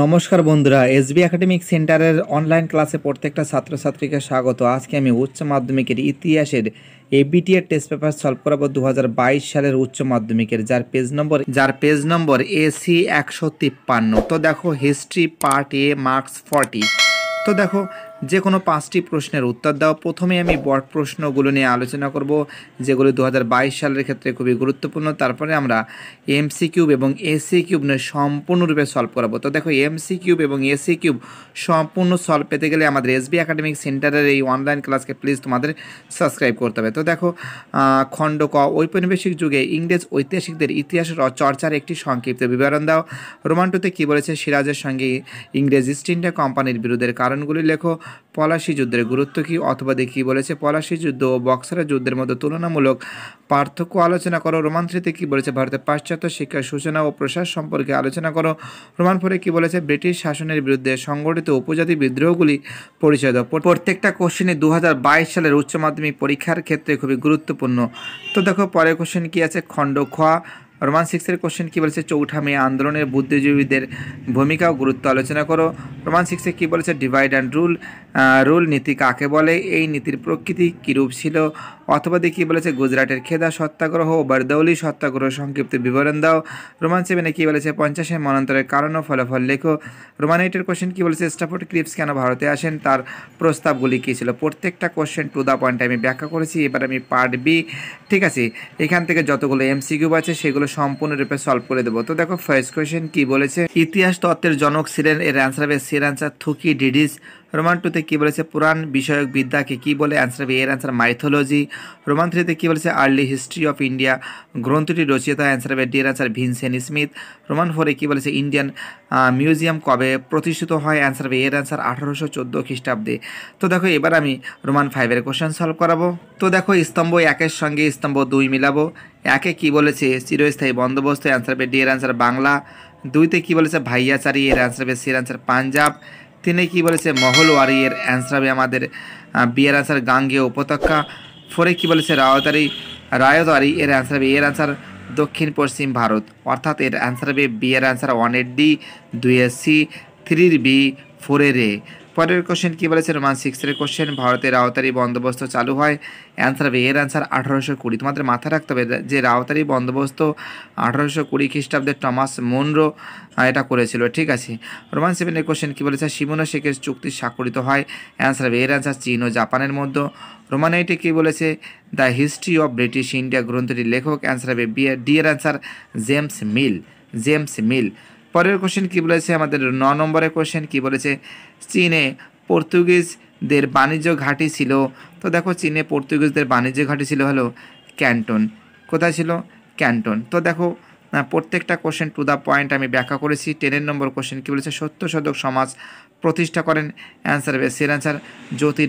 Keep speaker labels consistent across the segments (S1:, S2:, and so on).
S1: নমস্কার বন্ধুরা SB academic সেন্টারের অনলাইন ক্লাসে প্রত্যেকটা ছাত্রছাত্রীকে স্বাগত আজকে আমি উচ্চ মাধ্যমিকের ইতিহাসের এবিটিএর টেস্ট পেপার সলভ করাব দু সালের উচ্চ মাধ্যমিকের যার পেজ নম্বর যার পেজ নম্বর এসি একশো তিপ্পান্ন তো দেখো history part A marks forty তো দেখো যে কোনো পাঁচটি প্রশ্নের উত্তর দাও প্রথমে আমি বট প্রশ্নগুলো নিয়ে আলোচনা করব যেগুলো দু সালের ক্ষেত্রে খুবই গুরুত্বপূর্ণ তারপরে আমরা এমসি কিউব এবং এসি কিউব নিয়ে সম্পূর্ণরূপে সলভ করাবো তো দেখো এমসি কিউব এবং এসি কিউব সম্পূর্ণ সলভ পেতে গেলে আমাদের এসবি একাডেমিক সেন্টারের এই অনলাইন ক্লাসকে প্লিজ তোমাদের সাবস্ক্রাইব করতে হবে তো দেখো খণ্ড ক ঔপনিবেশিক যুগে ইংরেজ ঐতিহাসিকদের ইতিহাস চর্চার একটি সংক্ষিপ্ত বিবরণ দাও রোমান্টোতে কী বলেছে সিরাজের সঙ্গে ইংরেজ ইস্ট ইন্ডিয়া কোম্পানির বিরোধের কারণগুলি লেখো পলাশি যুদ্ধের গুরুত্ব কী অথবা দেখি বলেছে পলাশি যুদ্ধ ও বক্সারা যুদ্ধের মধ্যে তুলনামূলক পার্থক্য আলোচনা করো রোমান থ্রিতে কী বলেছে ভারতের পাশ্চাত্য শিক্ষার সূচনা ও প্রসার সম্পর্কে আলোচনা করো রোমান ফোরে কী বলেছে ব্রিটিশ শাসনের বিরুদ্ধে সংগঠিত উপজাতি বিদ্রোহগুলি পরিচয় দেব প্রত্যেকটা কোশ্চেনই দু সালের উচ্চ মাধ্যমিক পরীক্ষার ক্ষেত্রে খুবই গুরুত্বপূর্ণ তো দেখো পরের কোশ্চেন কী আছে খণ্ড খোয়া রোমান সিক্সের কোশ্চেন কী বলেছে চৌঠা মে আন্দোলনের বুদ্ধিজীবীদের ভূমিকা ও গুরুত্ব আলোচনা করো রোমান সিক্সে কী বলেছে ডিভাইড অ্যান্ড রুল রুল নীতি কাকে বলে এই নীতির প্রকৃতি কীরূপ ছিল অথবা দেখি বলেছে গুজরাটের খেদা সত্যাগ্রহ ও বারদৌলি সত্যাগ্রহ সংক্ষিপ্ত বিবরণ দাও রোমান সেভেনে কী বলেছে পঞ্চাশে মনান্তরের কারণ ও ফলাফল লেখো রোমান এইটের কোশ্চেন কী বলেছে স্টাফোর্ড ক্রিপস কেন ভারতে আসেন তার প্রস্তাবগুলি কী ছিল প্রত্যেকটা কোশ্চেন টু দ্য পয়েন্ট আমি ব্যাখ্যা করেছি এবার আমি পার্ট বি ঠিক আছে এখান থেকে যতগুলো এমসিকিউ আছে সেগুলো সম্পূর্ণরূপে সলভ করে দেবো তো দেখো ফার্স্ট কোয়েশ্চেন কী বলেছে ইতিহাস তত্ত্বের জনক ছিলেন এর অ্যান্সার হবে সির অ্যান্সার থুকি ডিডিস রোমান টুতে কী বলেছে পুরাণ বিষয়ক বিদ্যাকে কি বলে অ্যান্সার হবে এর অ্যান্সার মাইথোলজি রোমান থ্রিতে কী বলেছে আর্লি হিস্ট্রি অফ ইন্ডিয়া গ্রন্থটি রচিত অ্যান্সার হবে ডি এর অ্যান্সার ভিনসেন স্মিথ রোমান ফোরে কী বলেছে ইন্ডিয়ান মিউজিয়াম কবে প্রতিষ্ঠিত হয় অ্যান্সার হবে এর অ্যান্সার আঠারোশো চোদ্দো খ্রিস্টাব্দে তো দেখো এবার আমি রোমান ফাইভের কোশ্চেন সলভ করাবো তো দেখো স্তম্ভ একের সঙ্গে স্তম্ভ দুই মিলাবো একে কি বলেছে চিরস্থায়ী বন্দোবস্ত অ্যান্সার হবে ডি এর অ্যান্সার বাংলা দুইতে কি বলেছে ভাইয়াচারি এর অ্যান্সার হবে সির অ্যান্সার পাঞ্জাব তিনি কি বলেছে মহলওয়ারি এর অ্যান্সার হবে আমাদের বিয়ের অ্যান্সার গাঙ্গে উপত্যকা ফোরে কি বলেছে রায়তারি রায়তারি এর অ্যান্সার হবে এর অ্যান্সার দক্ষিণ পশ্চিম ভারত অর্থাৎ এর অ্যান্সার হবে বিয়ের অ্যান্সার ওয়ান ওয়ানের ডি এস সি থ্রির বি ফোরের এ পরের কোশ্চেন কি বলেছে রোমান সিক্সের কোশ্চেন ভারতের রাওতারি বন্দোবস্ত চালু হয় অ্যান্সার হবে এর অ্যান্সার আঠারোশো কুড়ি তোমাদের মাথায় রাখতে হবে যে রাওতারি বন্দোবস্ত আঠারোশো কুড়ি খ্রিস্টাব্দে টমাস মুনরো এটা করেছিল ঠিক আছে রোমান সেভেনের কোশ্চেন কী বলেছে সিমোনো শেখের চুক্তি স্বাক্ষরিত হয় অ্যান্সার হবে এর অ্যান্সার চীন ও জাপানের মধ্যে রোমান এইটে কী বলেছে the history of British India গ্রন্থটির লেখক অ্যান্সার হবে বি ডি এর answer James Mill James Mill পরের কোশ্চেন কী বলেছে আমাদের ন নম্বরের কোশ্চেন কী বলেছে চীনে পর্তুগিজদের বাণিজ্য ঘাঁটি ছিল তো দেখো চীনে পর্তুগিজদের বাণিজ্য ঘাঁটি ছিল হলো ক্যান্টন কোথায় ছিল ক্যান্টন তো দেখো প্রত্যেকটা কোশ্চেন টু দ্য পয়েন্ট আমি ব্যাখ্যা করেছি টেনের নম্বর কোশ্চেন কী বলেছে সত্য শতক সমাজ প্রতিষ্ঠা করেন অ্যান্সার হবে সের অ্যান্সার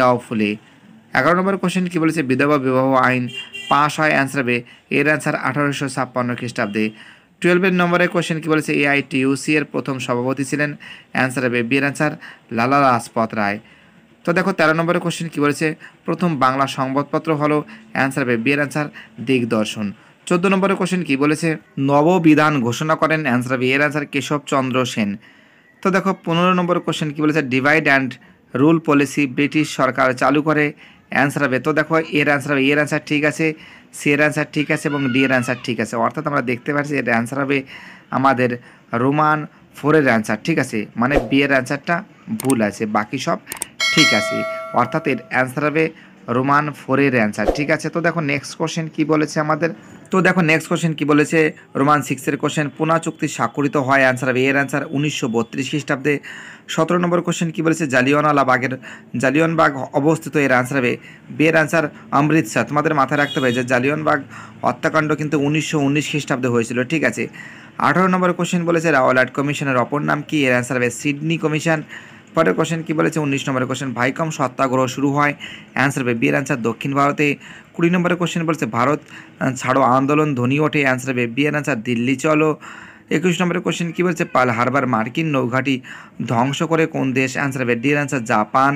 S1: রাও ফুলে এগারো নম্বর কোশ্চেন কী বলেছে বিধবা বিবাহ আইন পাশ হয় অ্যান্সার হবে এর অ্যান্সার আঠারোশো ছাপ্পান্ন খ্রিস্টাব্দে টুয়েলভের নম্বরের কোয়েশ্চেন কী বলেছে এআইটিউসি এর প্রথম সভাপতি ছিলেন অ্যান্সার হবে বিয়ের অ্যান্সার লালা লাজপত রায় তো দেখো তেরো নম্বরের কোয়েশ্চেন কী বলেছে প্রথম বাংলা সংবাদপত্র হলো অ্যান্সার হবে বিয়ের অ্যান্সার দিগদর্শন চোদ্দো নম্বরের কোয়েশ্চেন কী বলেছে নববিধান ঘোষণা করেন অ্যান্সার হবে এর অ্যান্সার কেশব চন্দ্র সেন তো দেখো পনেরো নম্বরের কোয়েশ্চেন কী বলেছে divide and rule policy British সরকার চালু করে অ্যান্সার হবে তো দেখো এর অ্যান্সার হবে এর অ্যান্সার ঠিক আছে সি এর অ্যান্সার ঠিক আছে এবং ডি এর অ্যান্সার ঠিক আছে অর্থাৎ আমরা দেখতে পাচ্ছি এর অ্যান্সার হবে আমাদের রোমান ফোরের অ্যান্সার ঠিক আছে মানে বি এর অ্যান্সারটা ভুল আছে বাকি সব ঠিক আছে অর্থাৎ এর অ্যান্সার হবে রোমান ফোরের অ্যান্সার ঠিক আছে তো দেখো নেক্সট কোশ্চেন কি বলেছে আমাদের তো দেখো নেক্সট কোশ্চেন কি বলেছে রোমান সিক্সের কোয়েশ্চেন পুনা চুক্তি স্বাক্ষরিত হয় অ্যান্সার হবে এর অ্যান্সার উনিশশো বত্রিশ খ্রিস্টাব্দে সতেরো নম্বর কোশ্চেন কি বলেছে জালিয়নওয়ালা বাগের জালিয়নবাগ অবস্থিত এর অ্যান্সার হবে বের অ্যান্সার অমৃতসর তোমাদের মাথায় রাখতে হবে যে জালিয়নবাগ হত্যাকাণ্ড কিন্তু উনিশশো উনিশ খ্রিস্টাব্দে হয়েছিল ঠিক আছে আঠারো নম্বর কোশ্চেন বলেছে রাওয়ালাট কমিশনের অপর নাম কি এর অ্যান্সার হবে সিডনি কমিশন পরের কোশ্চেন কী বলেছে উনিশ নম্বরের কোশ্চেন ভাইকম সত্যাগ্রহ শুরু হয় অ্যান্সার হবে বিয়ের অ্যান্সার দক্ষিণ ভারতে কুড়ি নম্বরের কোশ্চেন বলছে ভারত ছাড়ো আন্দোলন ধ্বনি ওঠে অ্যান্সার হবে বিয়ের অ্যান্সার দিল্লি চলো একুশ নম্বরের কোশ্চেন কী বলছে পাল হারবার মার্কিন নৌঘাটি ধ্বংস করে কোন দেশ অ্যান্সার হবে ডিয়ের অ্যান্সার জাপান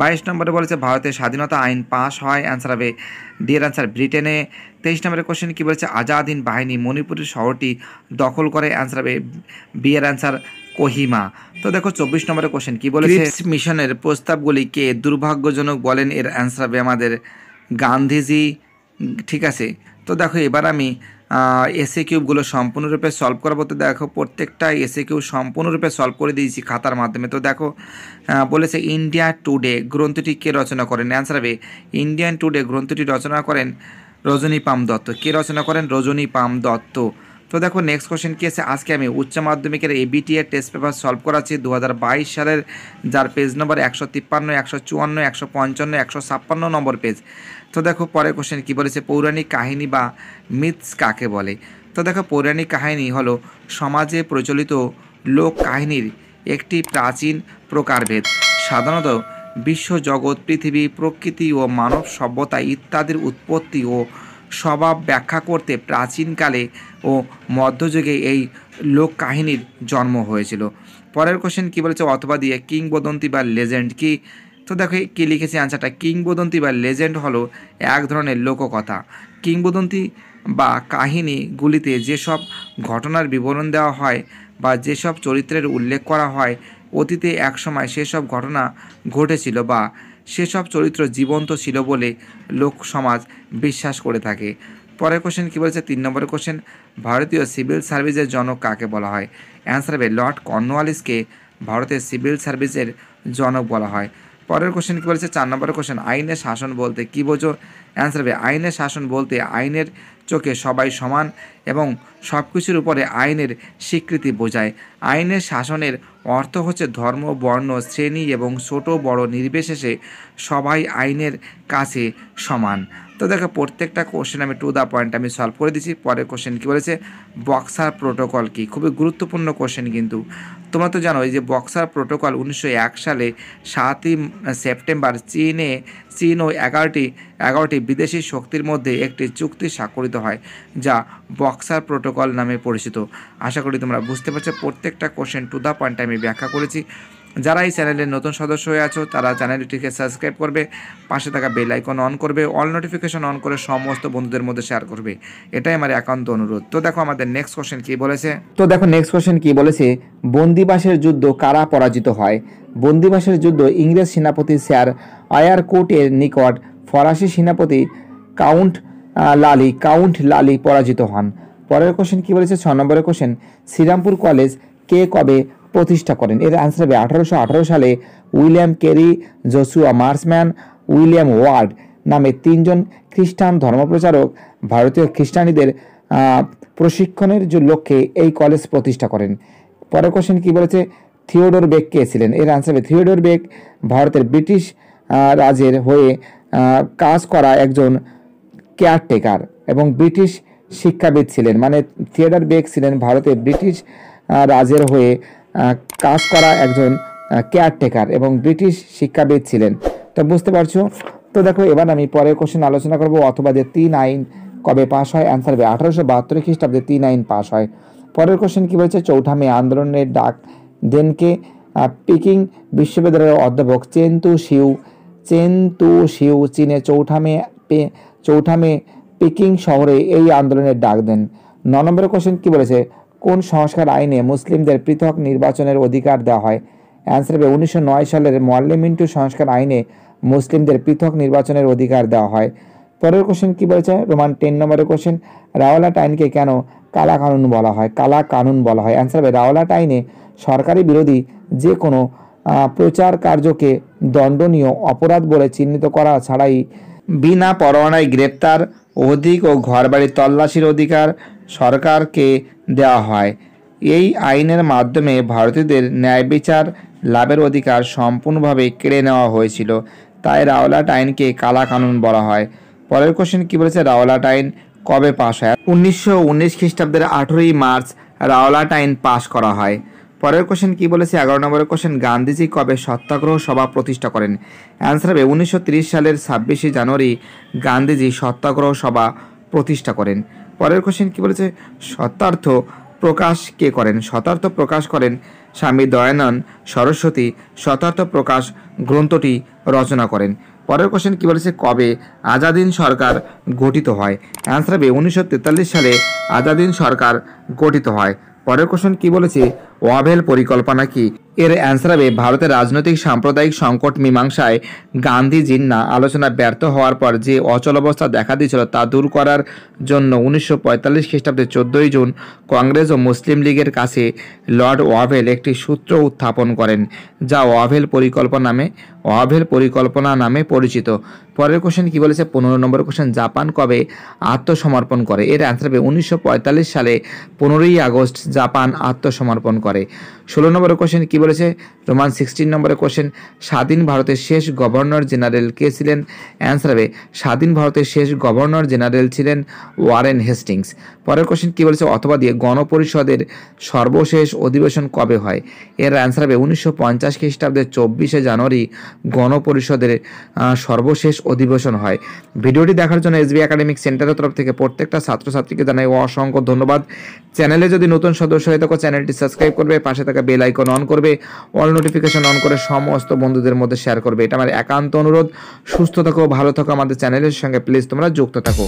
S1: বাইশ নম্বরে বলেছে ভারতের স্বাধীনতা আইন পাশ হয় অ্যান্সার হবে ডিয়ের অ্যান্সার ব্রিটেনে তেইশ নম্বরের কোশ্চেন কী বলেছে আজাদিন বাহিনী মণিপুরের শহরটি দখল করে অ্যান্সার হবে বিয়ের অ্যান্সার কোহিমা তো দেখো চব্বিশ নম্বরের কোশ্চেন কি বলেছে মিশনের প্রস্তাবগুলি কে দুর্ভাগ্যজনক বলেন এর অ্যান্সার হবে আমাদের গান্ধীজি ঠিক আছে তো দেখো এবার আমি এসএ কিউবগুলো সম্পূর্ণরূপে সলভ করবো তো দেখো প্রত্যেকটা এসএ কিউব সম্পূর্ণরূপে সলভ করে দিয়েছি খাতার মাধ্যমে তো দেখো বলেছে ইন্ডিয়া টুডে গ্রন্থটি কে রচনা করেন অ্যান্সার হবে ইন্ডিয়ান টুডে গ্রন্থটি রচনা করেন রজনী পাম দত্ত কে রচনা করেন রজনী পাম দত্ত তো দেখো নেক্সট কোশ্চেন কি আছে আজকে আমি উচ্চ মাধ্যমিকের এবিটিএর টেস্ট পেপার সলভ করাচ্ছি দু সালের যার পেজ নম্বর একশো তিপ্পান্ন একশো চুয়ান্ন একশো পঞ্চান্ন একশো ছাপ্পান্ন নম্বর পেজ তো দেখো পরের কোশ্চেন কী বলেছে পৌরাণিক কাহিনী বা মিথস কাকে বলে তো দেখো পৌরাণিক কাহিনী হলো সমাজে প্রচলিত লোক কাহিনীর একটি প্রাচীন প্রকারভেদ সাধারণত বিশ্বজগৎ পৃথিবী প্রকৃতি ও মানব সভ্যতা ইত্যাদির উৎপত্তি ও স্বভাব ব্যাখ্যা করতে প্রাচীনকালে ও মধ্যযুগে এই লোক কাহিনীর জন্ম হয়েছিল পরের কোশ্চেন কী বলেছে অথবা দিয়ে কিংবদন্তি বা লেজেন্ড কি তো দেখো কি লিখেছে অ্যান্সারটা কিংবদন্তি বা লেজেন্ড হলো এক ধরনের লোককথা কিংবদন্তি বা কাহিনীগুলিতে যেসব ঘটনার বিবরণ দেওয়া হয় বা যেসব চরিত্রের উল্লেখ করা হয় অতীতে একসময় সেসব ঘটনা ঘটেছিল বা সেসব চরিত্র জীবন্ত ছিল বলে লোক সমাজ বিশ্বাস করে থাকে পরের কোশ্চেন কী বলেছে তিন নম্বরের কোশ্চেন ভারতীয় সিভিল সার্ভিসের জনক কাকে বলা হয় অ্যান্সার হবে লর্ড কর্নওয়ালিসকে ভারতের সিভিল সার্ভিসের জনক বলা হয় পরের কোশ্চেন কী বলেছে চার নম্বরের কোশ্চেন আইনের শাসন বলতে কী বোঝো অ্যান্সার হবে আইনের শাসন বলতে আইনের চোখে সবাই সমান এবং সব কিছুর উপরে আইনের স্বীকৃতি বোঝায় আইনের শাসনের অর্থ হচ্ছে ধর্ম বর্ণ শ্রেণী এবং ছোট বড় নির্বিশেষে সবাই আইনের কাছে সমান তো দেখো প্রত্যেকটা কোশ্চেন আমি টু দ্য পয়েন্ট আমি সলভ করে দিছি পরের কোশ্চেন কী বলেছে বক্সার প্রোটোকল কি খুবই গুরুত্বপূর্ণ কোশ্চেন কিন্তু তোমরা তো জানো যে বক্সার প্রোটোকল উনিশশো সালে সাতই সেপ্টেম্বর চীনে চীন ও এগারোটি এগারোটি বিদেশি শক্তির মধ্যে একটি চুক্তি স্বাক্ষরিত হয় যা বক্সার প্রোটোকল নামে পরিচিত আশা করি তোমরা বুঝতে পারছো প্রত্যেকটা কোশ্চেন টু দ্য পয়েন্ট আমি ব্যাখ্যা করেছি যারা এই চ্যানেলের নতুন সদস্য হয়ে আছো তারা চ্যানেলটিকে সাবস্ক্রাইব করবে পাশে থাকা বেল আইকন অন করবে অল নোটিফিকেশন অন করে সমস্ত বন্ধুদের মধ্যে শেয়ার করবে এটাই আমার একান্ত অনুরোধ তো দেখো আমাদের নেক্সট কোশ্চেন কি বলেছে তো দেখো নেক্সট কোশ্চেন কি বলেছে বন্দিবাসের যুদ্ধ কারা পরাজিত হয় বন্দিবাসের যুদ্ধ ইংরেজ সেনাপতি স্যার কোর্টের নিকট ফরাসি সেনাপতি কাউন্ট লালি কাউন্ট লালি পরাজিত হন পরের কোশ্চেন কি বলেছে ছ নম্বরের কোশ্চেন শ্রীরামপুর কলেজ কে কবে প্রতিষ্ঠা করেন এর আনসার হবে আঠারোশো সালে William Carey Joshua Marshman William Ward নামে তিনজন খ্রিস্টান ধর্মপ্রচারক ভারতীয় খ্রিস্টানিদের প্রশিক্ষণের যে লক্ষ্যে এই কলেজ প্রতিষ্ঠা করেন পরের কোশ্চেন কী বলেছে থিওডোর বেগ কে ছিলেন এর আনসার হবে থিওডোর বেক ভারতের ব্রিটিশ রাজের হয়ে কাজ করা একজন কেয়ারটেকার এবং ব্রিটিশ শিক্ষাবিদ ছিলেন মানে থিয়েটার বেগ ছিলেন ভারতে ব্রিটিশ রাজের হয়ে কাজ করা একজন কেয়ারটেকার এবং ব্রিটিশ শিক্ষাবিদ ছিলেন তো বুঝতে পারছো তো দেখো এবার আমি পরের কোশ্চেন আলোচনা করব অথবা যে তিন আইন কবে পাশ হয় অ্যান্সার হবে আঠারোশো বাহাত্তর খ্রিস্টাব্দে তিন আইন পাশ হয় পরের কোশ্চেন কী বলছে চৌঠা মে আন্দোলনের ডাক দেনকে পিকিং বিশ্ববিদ্যালয়ের অধ্যাপক চেন্তু শিউ চেন্তু শিউ চীনে চৌঠা মে চৌঠা মে পিকিং শহরে এই আন্দোলনের ডাক দেন ন নম্বরের কোশ্চেন কী বলেছে কোন সংস্কার আইনে মুসলিমদের পৃথক নির্বাচনের অধিকার দেওয়া হয় অ্যান্সার হবে উনিশশো সালের মোয়াল্লিম মিন্টু সংস্কার আইনে মুসলিমদের পৃথক নির্বাচনের অধিকার দেওয়া হয় পরের কোশ্চেন কী বলেছে রোমান টেন নম্বরের কোশ্চেন রাওয়ালাট আইনকে কেন কালা কানুন বলা হয় কালা কানুন বলা হয় অ্যান্সার হবে রাওয়ালাট আইনে সরকারি বিরোধী যে কোনো প্রচার কার্যকে দণ্ডনীয় অপরাধ বলে চিহ্নিত করা ছাড়াই বিনা পরোয়ানায় গ্রেপ্তার অধিক ও ঘরবাড়ি তল্লাশির অধিকার সরকারকে দেওয়া হয় এই আইনের মাধ্যমে ভারতীয়দের ন্যায় বিচার লাভের অধিকার সম্পূর্ণভাবে কেড়ে নেওয়া হয়েছিল তাই রাওলাট আইনকে কালা কানুন বলা হয় পরের কোশ্চেন কী বলেছে রাওলাট আইন কবে পাশ হয় উনিশশো উনিশ খ্রিস্টাব্দের আঠেরোই মার্চ রাওলাট আইন পাশ করা হয় পরের কোশ্চেন কী বলেছে এগারো নম্বরের কোশ্চেন গান্ধীজি কবে সত্যাগ্রহ সভা প্রতিষ্ঠা করেন অ্যান্সার হবে উনিশশো সালের ছাব্বিশে জানুয়ারি গান্ধীজি সত্যাগ্রহ সভা প্রতিষ্ঠা করেন পরের কোশ্চেন কি বলেছে সত্যার্থ প্রকাশ কে করেন সতার্থ প্রকাশ করেন স্বামী দয়ানন্দ সরস্বতী সতার্থ প্রকাশ গ্রন্থটি রচনা করেন পরের কোশ্চেন কী বলেছে কবে আজাদিন সরকার গঠিত হয় অ্যান্সার হবে উনিশশো সালে আজাদিন সরকার গঠিত হয় পরের কোশ্চেন কী বলেছে ওয়াভেল পরিকল্পনা কি এর অ্যান্সার হবে ভারতের রাজনৈতিক সাম্প্রদায়িক সংকট মীমাংসায় গান্ধীজির না আলোচনা ব্যর্থ হওয়ার পর যে অচল অবস্থা দেখা দিয়েছিল তা দূর করার জন্য উনিশশো পঁয়তাল্লিশ খ্রিস্টাব্দে চোদ্দোই জুন কংগ্রেস ও মুসলিম লীগের কাছে লর্ড ওয়াভেল একটি সূত্র উত্থাপন করেন যা ওয়াভেল পরিকল্পনা নামে ওয়াভেল পরিকল্পনা নামে পরিচিত পরের কোশ্চেন কী বলেছে পনেরো নম্বর কোশ্চেন জাপান কবে আত্মসমর্পণ করে এর অ্যান্সার হবে উনিশশো সালে পনেরোই আগস্ট জাপান আত্মসমর্পণ করে করে ষোলো নম্বরের কোয়েশ্চেন কী বলেছে রোমান সিক্সটিন নম্বরের কোয়েশ্চেন স্বাধীন ভারতের শেষ গভর্নর জেনারেল কে ছিলেন অ্যান্সার হবে স্বাধীন ভারতের শেষ গভর্নর জেনারেল ছিলেন ওয়ারেন হেস্টিংস পরের কোয়েশ্চেন কী বলেছে অথবা দিয়ে গণপরিষদের সর্বশেষ অধিবেশন কবে হয় এর অ্যান্সার হবে উনিশশো পঞ্চাশ খ্রিস্টাব্দে চব্বিশে জানুয়ারি গণপরিষদের সর্বশেষ অধিবেশন হয় ভিডিওটি দেখার জন্য এসবি একাডেমিক সেন্টারের তরফ থেকে প্রত্যেকটা ছাত্রছাত্রীকে জানাই অসংখ্য ধন্যবাদ চ্যানেলে যদি নতুন সদস্য হয়ে থাকো চ্যানেলটি সাবস্ক্রাইব করবে পাশে থাকা থাকা বেল আইকন অন করবে অল নোটিফিকেশন অন করে সমস্ত বন্ধুদের মধ্যে শেয়ার করবে এটা আমার একান্ত অনুরোধ সুস্থ থাকো ভালো থাকো আমাদের চ্যানেলের সঙ্গে প্লিজ তোমরা যুক্ত থাকো